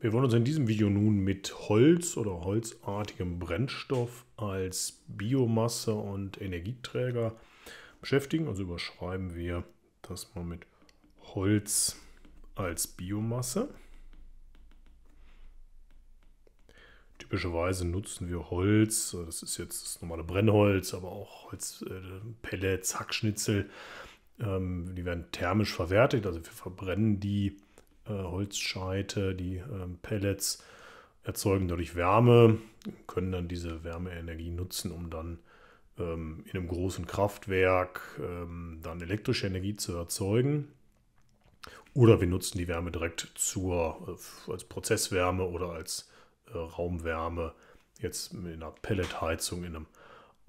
Wir wollen uns in diesem Video nun mit Holz oder holzartigem Brennstoff als Biomasse und Energieträger beschäftigen. Also überschreiben wir das mal mit Holz als Biomasse. Typischerweise nutzen wir Holz, das ist jetzt das normale Brennholz, aber auch Holz, äh, Pellets, Hackschnitzel. Ähm, die werden thermisch verwertet, also wir verbrennen die äh, Holzscheite, die ähm, Pellets erzeugen dadurch Wärme, können dann diese Wärmeenergie nutzen, um dann ähm, in einem großen Kraftwerk ähm, dann elektrische Energie zu erzeugen. Oder wir nutzen die Wärme direkt zur, äh, als Prozesswärme oder als äh, Raumwärme, jetzt in einer Pelletheizung in einem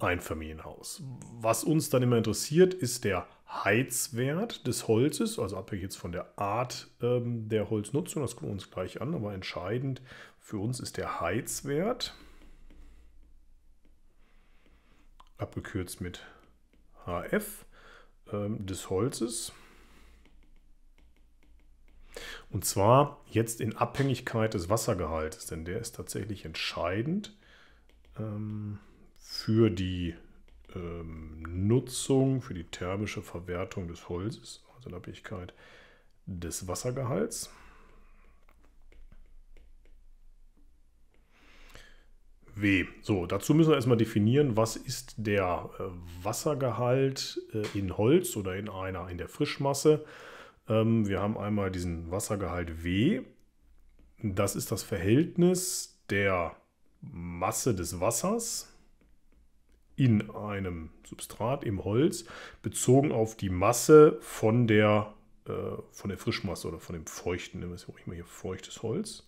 Einfamilienhaus. Was uns dann immer interessiert, ist der Heizwert des Holzes, also abhängig jetzt von der Art ähm, der Holznutzung, das gucken wir uns gleich an, aber entscheidend für uns ist der Heizwert, abgekürzt mit HF, ähm, des Holzes. Und zwar jetzt in Abhängigkeit des Wassergehaltes, denn der ist tatsächlich entscheidend. Ähm, für die ähm, Nutzung, für die thermische Verwertung des Holzes, also in Abhängigkeit des Wassergehalts. W. So, dazu müssen wir erstmal definieren, was ist der äh, Wassergehalt äh, in Holz oder in einer, in der Frischmasse. Ähm, wir haben einmal diesen Wassergehalt W. Das ist das Verhältnis der Masse des Wassers in einem Substrat, im Holz, bezogen auf die Masse von der, äh, von der Frischmasse oder von dem feuchten, nehmen wir es mal hier feuchtes Holz.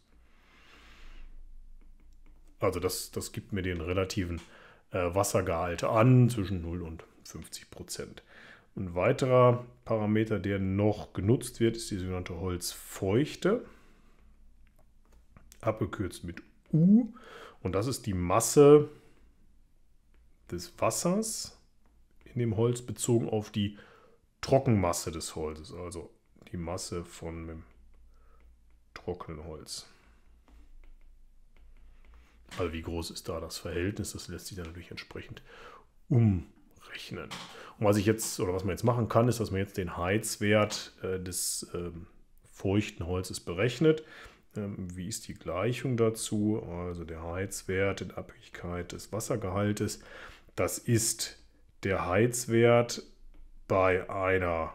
Also das, das gibt mir den relativen äh, Wassergehalt an zwischen 0 und 50 Prozent. Ein weiterer Parameter, der noch genutzt wird, ist die sogenannte Holzfeuchte, abgekürzt mit U. Und das ist die Masse des Wassers in dem Holz bezogen auf die Trockenmasse des Holzes, also die Masse von dem trockenen Holz. Also wie groß ist da das Verhältnis? Das lässt sich dann natürlich entsprechend umrechnen. Und was ich jetzt oder was man jetzt machen kann, ist, dass man jetzt den Heizwert äh, des ähm, feuchten Holzes berechnet. Ähm, wie ist die Gleichung dazu? Also der Heizwert in Abhängigkeit des Wassergehaltes das ist der Heizwert bei einer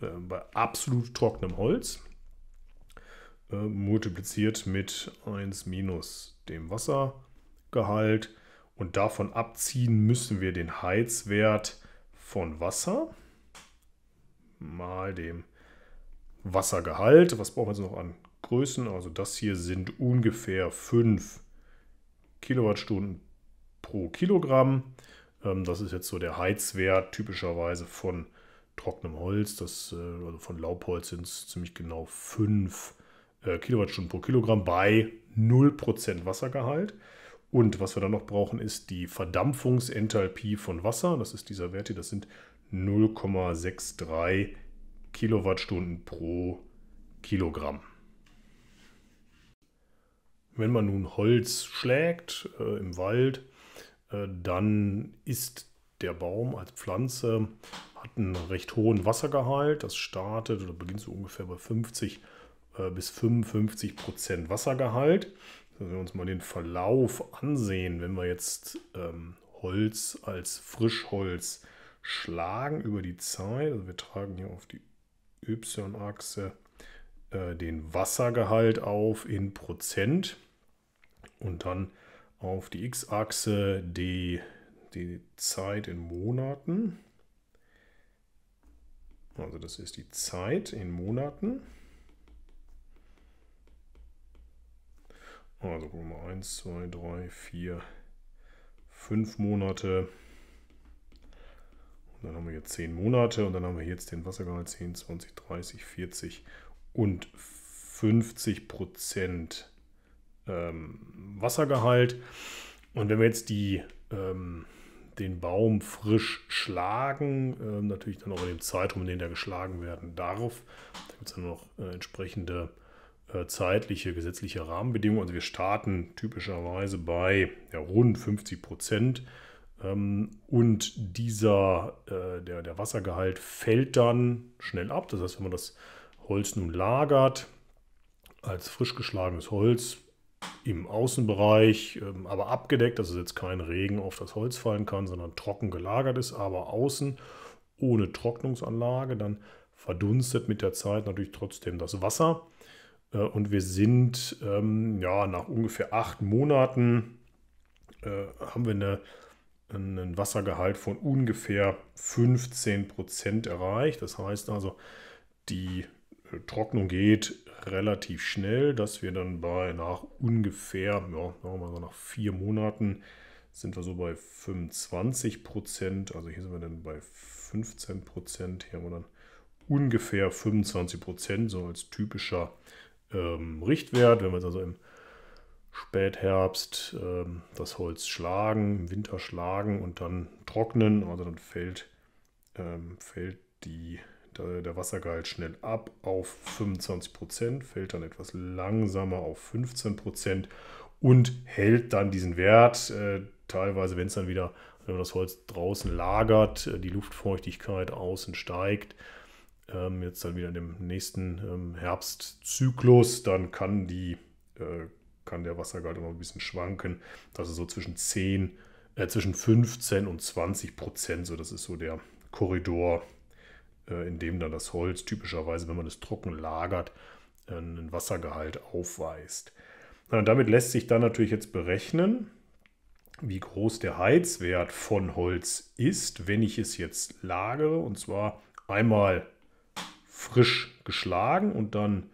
äh, bei absolut trockenem Holz äh, multipliziert mit 1 minus dem Wassergehalt und davon abziehen müssen wir den Heizwert von Wasser mal dem Wassergehalt. Was brauchen wir jetzt noch an Größen? Also das hier sind ungefähr 5 Kilowattstunden pro Kilogramm. Ähm, das ist jetzt so der Heizwert typischerweise von trockenem Holz. Das, äh, also von Laubholz sind es ziemlich genau 5 äh, Kilowattstunden pro Kilogramm bei 0% Wassergehalt. Und was wir dann noch brauchen, ist die Verdampfungsenthalpie von Wasser. Das ist dieser Wert hier, das sind 0,63 Kilowattstunden pro Kilogramm. Wenn man nun Holz schlägt äh, im Wald, äh, dann ist der Baum als Pflanze, hat einen recht hohen Wassergehalt. Das startet oder beginnt so ungefähr bei 50 äh, bis 55 Prozent Wassergehalt. Wenn wir uns mal den Verlauf ansehen, wenn wir jetzt ähm, Holz als Frischholz schlagen über die Zeit, also wir tragen hier auf die Y-Achse äh, den Wassergehalt auf in Prozent und dann auf die x-Achse die, die Zeit in Monaten. Also das ist die Zeit in Monaten. Also gucken wir mal 1, 2, 3, 4, 5 Monate. Und dann haben wir jetzt 10 Monate und dann haben wir jetzt den Wassergehalt 10, 20, 30, 40 und 50 Prozent ähm, Wassergehalt. Und wenn wir jetzt die, ähm, den Baum frisch schlagen, ähm, natürlich dann auch in dem Zeitraum, in dem der geschlagen werden darf, da gibt es dann noch äh, entsprechende äh, zeitliche, gesetzliche Rahmenbedingungen. Also wir starten typischerweise bei ja, rund 50 Prozent. Ähm, und dieser, äh, der, der Wassergehalt fällt dann schnell ab. Das heißt, wenn man das Holz nun lagert, als frisch geschlagenes Holz im Außenbereich ähm, aber abgedeckt, dass es jetzt kein Regen auf das Holz fallen kann, sondern trocken gelagert ist, aber außen ohne Trocknungsanlage, dann verdunstet mit der Zeit natürlich trotzdem das Wasser. Äh, und wir sind ähm, ja, nach ungefähr acht Monaten äh, haben wir eine, einen Wassergehalt von ungefähr 15% Prozent erreicht. Das heißt also, die äh, Trocknung geht relativ schnell, dass wir dann bei nach ungefähr, ja, sagen wir mal so nach vier Monaten sind wir so bei 25 Prozent. Also hier sind wir dann bei 15 Prozent. Hier haben wir dann ungefähr 25 Prozent, so als typischer ähm, Richtwert. Wenn wir jetzt also im Spätherbst ähm, das Holz schlagen, im Winter schlagen und dann trocknen, also dann fällt, ähm, fällt die äh, der Wassergehalt schnell ab auf 25%, fällt dann etwas langsamer auf 15% und hält dann diesen Wert. Äh, teilweise, wenn es dann wieder, wenn man das Holz draußen lagert, äh, die Luftfeuchtigkeit außen steigt, ähm, jetzt dann wieder in dem nächsten ähm, Herbstzyklus, dann kann, die, kann der Wassergehalt immer ein bisschen schwanken. Das ist so zwischen 10, äh, zwischen 15 und 20 Prozent. So, das ist so der Korridor, äh, in dem dann das Holz typischerweise, wenn man es trocken lagert, äh, einen Wassergehalt aufweist. Und damit lässt sich dann natürlich jetzt berechnen, wie groß der Heizwert von Holz ist, wenn ich es jetzt lagere. Und zwar einmal frisch geschlagen und dann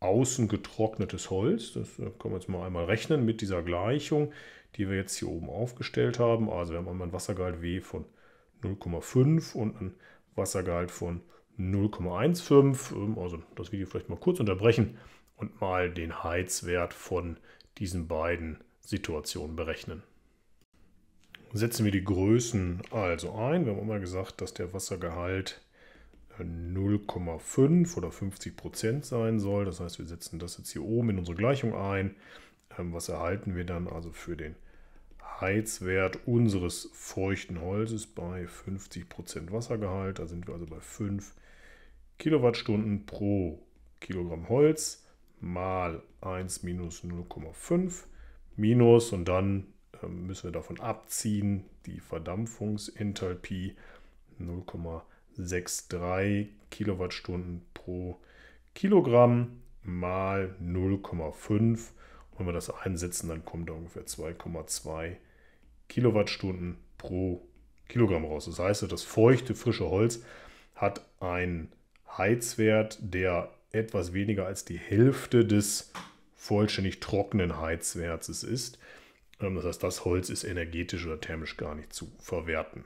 außen getrocknetes Holz. Das äh, können wir jetzt mal einmal rechnen mit dieser Gleichung, die wir jetzt hier oben aufgestellt haben. Also wir haben einmal ein Wassergehalt W von 0,5 und einen Wassergehalt von 0,15. Ähm, also das Video vielleicht mal kurz unterbrechen und mal den Heizwert von diesen beiden Situationen berechnen. Setzen wir die Größen also ein. Wir haben immer gesagt, dass der Wassergehalt 0,5 äh, oder 50 Prozent sein soll. Das heißt, wir setzen das jetzt hier oben in unsere Gleichung ein. Ähm, was erhalten wir dann also für den Heizwert unseres feuchten Holzes bei 50% Wassergehalt. Da sind wir also bei 5 Kilowattstunden pro Kilogramm Holz mal 1 minus 0,5 minus und dann ähm, müssen wir davon abziehen die Verdampfungsenthalpie 0,63 Kilowattstunden pro Kilogramm mal 0,5. Wenn wir das einsetzen, dann kommt da ungefähr 2,2 Kilowattstunden pro Kilogramm raus. Das heißt, das feuchte, frische Holz hat einen Heizwert, der etwas weniger als die Hälfte des vollständig trockenen Heizwerts ist. Ähm, das heißt, das Holz ist energetisch oder thermisch gar nicht zu verwerten.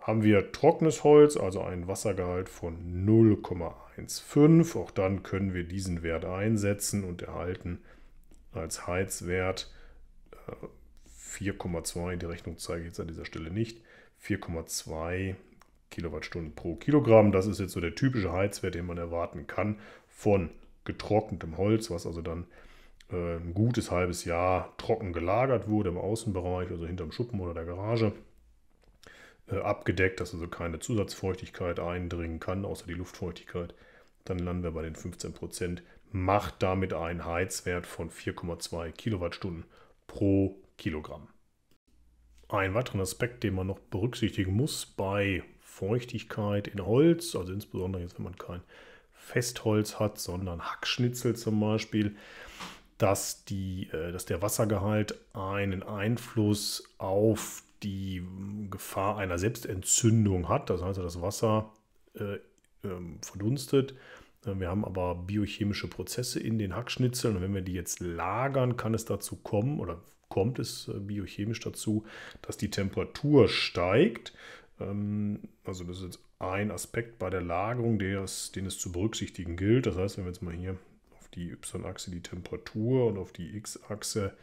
Haben wir trockenes Holz, also einen Wassergehalt von 0,15, auch dann können wir diesen Wert einsetzen und erhalten als Heizwert äh, 4,2, die Rechnung zeige ich jetzt an dieser Stelle nicht, 4,2 Kilowattstunden pro Kilogramm. Das ist jetzt so der typische Heizwert, den man erwarten kann von getrocknetem Holz, was also dann äh, ein gutes halbes Jahr trocken gelagert wurde im Außenbereich, also hinterm Schuppen oder der Garage, äh, abgedeckt, dass also keine Zusatzfeuchtigkeit eindringen kann, außer die Luftfeuchtigkeit. Dann landen wir bei den 15 Prozent, macht damit einen Heizwert von 4,2 Kilowattstunden pro Kilogramm. Ein weiterer Aspekt, den man noch berücksichtigen muss bei Feuchtigkeit in Holz, also insbesondere jetzt, wenn man kein Festholz hat, sondern Hackschnitzel zum Beispiel, dass, die, äh, dass der Wassergehalt einen Einfluss auf die hm, Gefahr einer Selbstentzündung hat. Das heißt, das Wasser äh, ähm, verdunstet äh, wir haben aber biochemische Prozesse in den Hackschnitzeln und wenn wir die jetzt lagern, kann es dazu kommen oder kommt es äh, biochemisch dazu, dass die Temperatur steigt. Ähm, also das ist jetzt ein Aspekt bei der Lagerung, den es, den es zu berücksichtigen gilt. Das heißt, wenn wir jetzt mal hier auf die Y-Achse die Temperatur und auf die X-Achse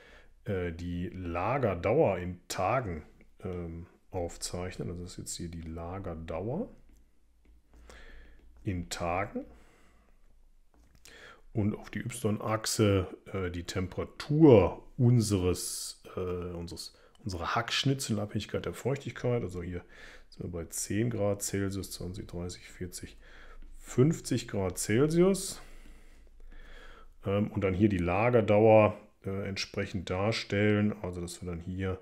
äh, die Lagerdauer in Tagen ähm, aufzeichnen, also das ist jetzt hier die Lagerdauer in Tagen und auf die Y-Achse äh, die Temperatur unseres, äh, unseres, unserer Hackschnitzelabhängigkeit der Feuchtigkeit. Also hier sind wir bei 10 Grad Celsius, 20, 30, 40, 50 Grad Celsius. Ähm, und dann hier die Lagerdauer äh, entsprechend darstellen. Also dass wir dann hier,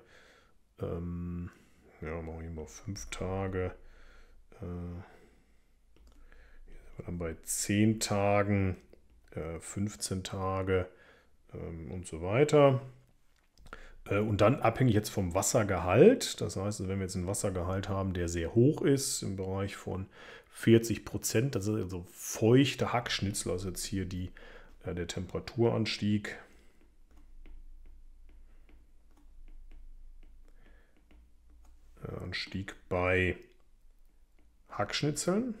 ähm, ja, machen wir hier mal 5 Tage. Äh, hier sind wir dann bei 10 Tagen 15 äh, Tage ähm, und so weiter. Äh, und dann abhängig jetzt vom Wassergehalt. Das heißt, wenn wir jetzt einen Wassergehalt haben, der sehr hoch ist, im Bereich von 40 Prozent, das ist also feuchte Hackschnitzel, also jetzt hier die, äh, der Temperaturanstieg. Anstieg bei Hackschnitzeln.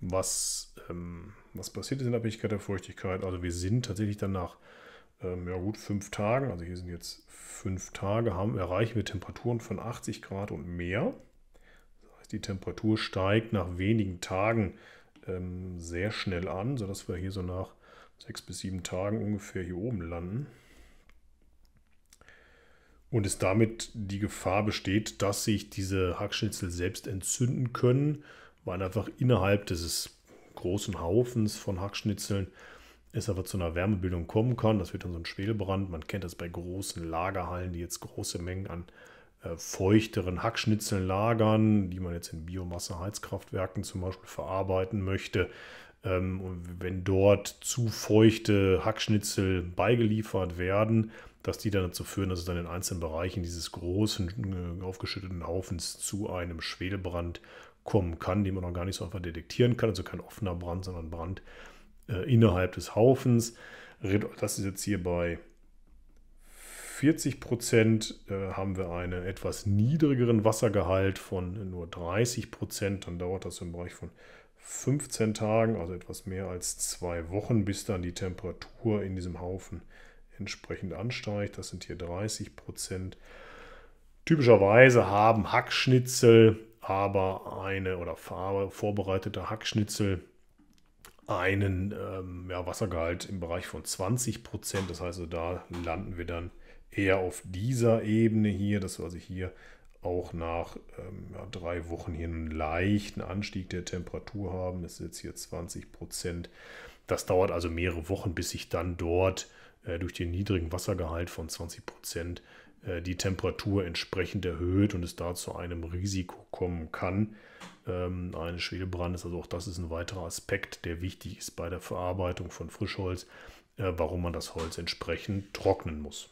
was, ähm, was passiert ist in Abhängigkeit der Feuchtigkeit. Also wir sind tatsächlich dann nach ähm, ja gut fünf Tagen, also hier sind jetzt fünf Tage, haben, erreichen wir Temperaturen von 80 Grad und mehr. Das heißt, die Temperatur steigt nach wenigen Tagen ähm, sehr schnell an, sodass wir hier so nach sechs bis sieben Tagen ungefähr hier oben landen. Und es damit die Gefahr besteht, dass sich diese Hackschnitzel selbst entzünden können waren einfach innerhalb dieses großen Haufens von Hackschnitzeln es aber zu einer Wärmebildung kommen kann. Das wird dann so ein Schwelbrand. Man kennt das bei großen Lagerhallen, die jetzt große Mengen an äh, feuchteren Hackschnitzeln lagern, die man jetzt in Biomasseheizkraftwerken zum Beispiel verarbeiten möchte. Ähm, und wenn dort zu feuchte Hackschnitzel beigeliefert werden, dass die dann dazu führen, dass es dann in einzelnen Bereichen dieses großen, äh, aufgeschütteten Haufens zu einem Schwelbrand kommen kann, die man noch gar nicht so einfach detektieren kann. Also kein offener Brand, sondern Brand äh, innerhalb des Haufens. Das ist jetzt hier bei 40 Prozent äh, haben wir einen etwas niedrigeren Wassergehalt von nur 30 Prozent. Dann dauert das im Bereich von 15 Tagen, also etwas mehr als zwei Wochen, bis dann die Temperatur in diesem Haufen entsprechend ansteigt. Das sind hier 30 Prozent. Typischerweise haben Hackschnitzel aber eine oder vorbereitete Hackschnitzel einen ähm, ja, Wassergehalt im Bereich von 20 Prozent. Das heißt, also da landen wir dann eher auf dieser Ebene hier, dass wir also hier auch nach ähm, ja, drei Wochen hier einen leichten Anstieg der Temperatur haben. Das ist jetzt hier 20 Prozent. Das dauert also mehrere Wochen, bis sich dann dort äh, durch den niedrigen Wassergehalt von 20 Prozent äh, die Temperatur entsprechend erhöht und es da zu einem Risiko kommen kann ähm, eines Schwelebrandes. Also auch das ist ein weiterer Aspekt, der wichtig ist bei der Verarbeitung von Frischholz, äh, warum man das Holz entsprechend trocknen muss.